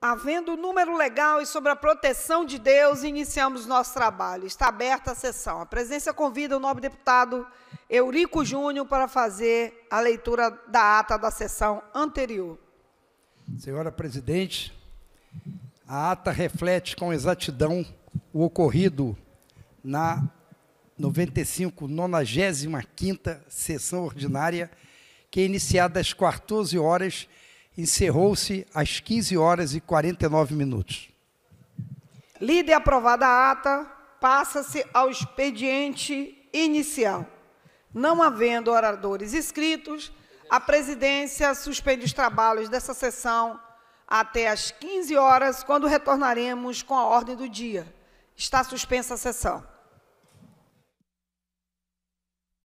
Havendo o número legal e sobre a proteção de Deus, iniciamos nosso trabalho. Está aberta a sessão. A presença convida o nobre deputado Eurico Júnior para fazer a leitura da ata da sessão anterior. Senhora presidente, a ata reflete com exatidão o ocorrido na 95 95ª sessão ordinária, que é iniciada às 14 horas encerrou-se às 15 horas e 49 minutos. Lida e aprovada a ata, passa-se ao expediente inicial. Não havendo oradores inscritos, a presidência suspende os trabalhos dessa sessão até às 15 horas, quando retornaremos com a ordem do dia. Está suspensa a sessão.